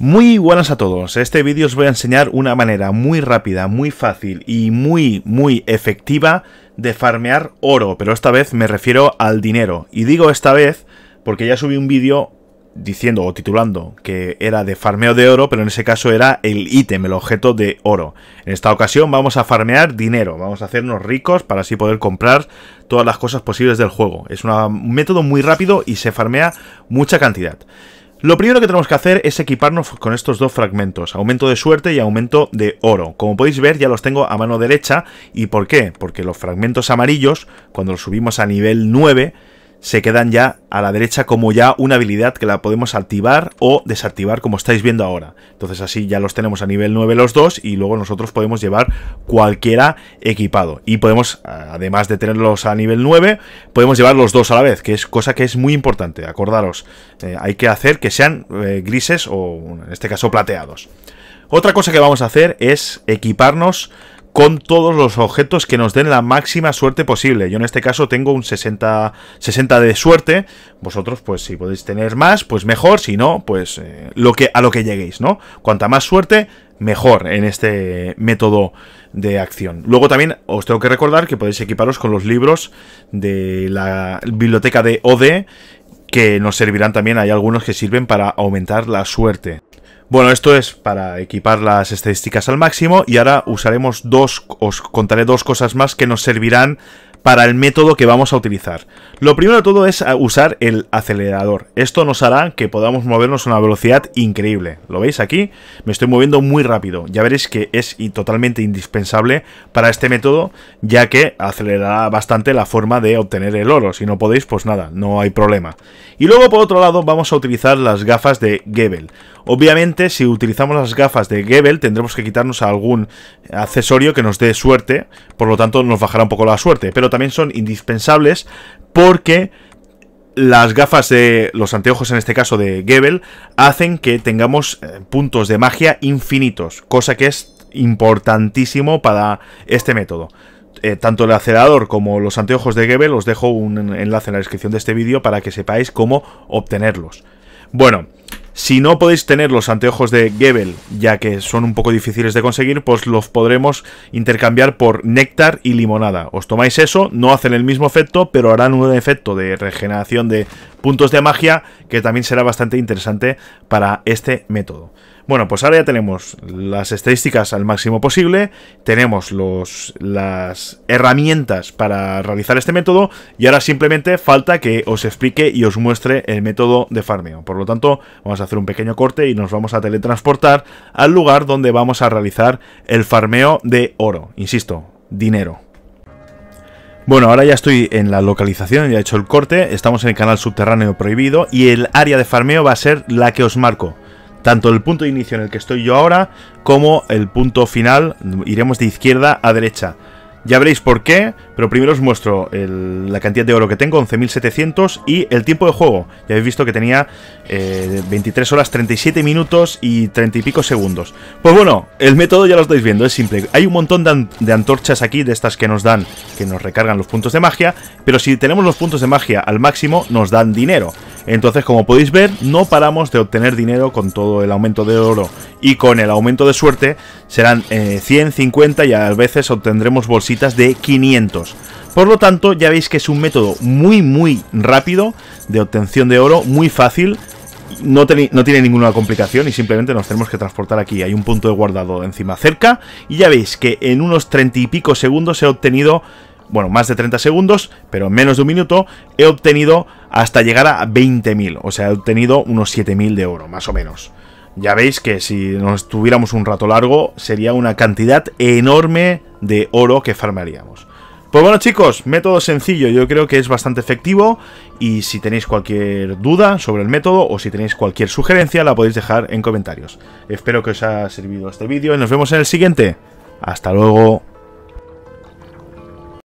Muy buenas a todos, este vídeo os voy a enseñar una manera muy rápida, muy fácil y muy muy efectiva de farmear oro, pero esta vez me refiero al dinero. Y digo esta vez porque ya subí un vídeo diciendo o titulando que era de farmeo de oro, pero en ese caso era el ítem, el objeto de oro. En esta ocasión vamos a farmear dinero, vamos a hacernos ricos para así poder comprar todas las cosas posibles del juego. Es un método muy rápido y se farmea mucha cantidad. Lo primero que tenemos que hacer es equiparnos con estos dos fragmentos, aumento de suerte y aumento de oro. Como podéis ver ya los tengo a mano derecha, ¿y por qué? Porque los fragmentos amarillos, cuando los subimos a nivel 9, se quedan ya a la derecha como ya una habilidad que la podemos activar o desactivar como estáis viendo ahora. Entonces así ya los tenemos a nivel 9 los dos y luego nosotros podemos llevar cualquiera equipado. Y podemos, además de tenerlos a nivel 9, podemos llevar los dos a la vez, que es cosa que es muy importante. Acordaros, eh, hay que hacer que sean eh, grises o en este caso plateados. Otra cosa que vamos a hacer es equiparnos con todos los objetos que nos den la máxima suerte posible. Yo en este caso tengo un 60, 60 de suerte. Vosotros, pues si podéis tener más, pues mejor. Si no, pues eh, lo que, a lo que lleguéis, ¿no? Cuanta más suerte, mejor en este método de acción. Luego también os tengo que recordar que podéis equiparos con los libros de la biblioteca de OD que nos servirán también, hay algunos que sirven para aumentar la suerte. Bueno, esto es para equipar las estadísticas al máximo y ahora usaremos dos, os contaré dos cosas más que nos servirán para el método que vamos a utilizar. Lo primero de todo es ah, usar el acelerador. Esto nos hará que podamos movernos a una velocidad increíble. ¿Lo veis aquí? Me estoy moviendo muy rápido. Ya veréis que es totalmente indispensable para este método, ya que acelerará bastante la forma de obtener el oro. Si no podéis, pues nada, no hay problema. Y luego, por otro lado, vamos a utilizar las gafas de Gebel. Obviamente, si utilizamos las gafas de Gebel, tendremos que quitarnos algún accesorio que nos dé suerte. Por lo tanto, nos bajará un poco la suerte. Pero también son indispensables porque las gafas de los anteojos, en este caso de gebel hacen que tengamos eh, puntos de magia infinitos, cosa que es importantísimo para este método. Eh, tanto el acelerador como los anteojos de gebel os dejo un enlace en la descripción de este vídeo para que sepáis cómo obtenerlos. Bueno, si no podéis tener los anteojos de Gebel, ya que son un poco difíciles de conseguir, pues los podremos intercambiar por néctar y limonada. Os tomáis eso, no hacen el mismo efecto, pero harán un efecto de regeneración de puntos de magia que también será bastante interesante para este método. Bueno, pues ahora ya tenemos las estadísticas al máximo posible, tenemos los, las herramientas para realizar este método y ahora simplemente falta que os explique y os muestre el método de farmeo. Por lo tanto, vamos a hacer un pequeño corte y nos vamos a teletransportar al lugar donde vamos a realizar el farmeo de oro. Insisto, dinero. Bueno, ahora ya estoy en la localización, ya he hecho el corte, estamos en el canal subterráneo prohibido y el área de farmeo va a ser la que os marco tanto el punto de inicio en el que estoy yo ahora como el punto final. Iremos de izquierda a derecha. Ya veréis por qué, pero primero os muestro la cantidad de oro que tengo, 11.700, y el tiempo de juego. Ya habéis visto que tenía 23 eh, horas, 37 minutos y 30 y pico segundos. Pues bueno, el método ya lo estáis viendo, es simple. Hay un montón de antorchas aquí, de estas que nos dan, que nos recargan los puntos de magia, pero si tenemos los puntos de magia al máximo, nos dan dinero. Entonces, como podéis ver, no paramos de obtener dinero con todo el aumento de oro y con el aumento de suerte serán 150 eh, y a veces obtendremos bolsitas de 500. Por lo tanto, ya veis que es un método muy, muy rápido de obtención de oro, muy fácil. No, no, tiene ninguna complicación y simplemente nos tenemos que transportar aquí. Hay un punto de guardado encima cerca y ya veis que en unos 30 y pico segundos he obtenido, bueno, más de 30 segundos, pero en menos de un minuto he obtenido hasta llegar a 20.000, o sea, he obtenido unos 7.000 de oro, más o menos. Ya veis que si nos tuviéramos un rato largo, sería una cantidad enorme de oro que farmaríamos. Pues bueno chicos, método sencillo, yo creo que es bastante efectivo y si tenéis cualquier duda sobre el método o si tenéis cualquier sugerencia la podéis dejar en comentarios. Espero que os haya servido este vídeo y nos vemos en el siguiente. Hasta luego.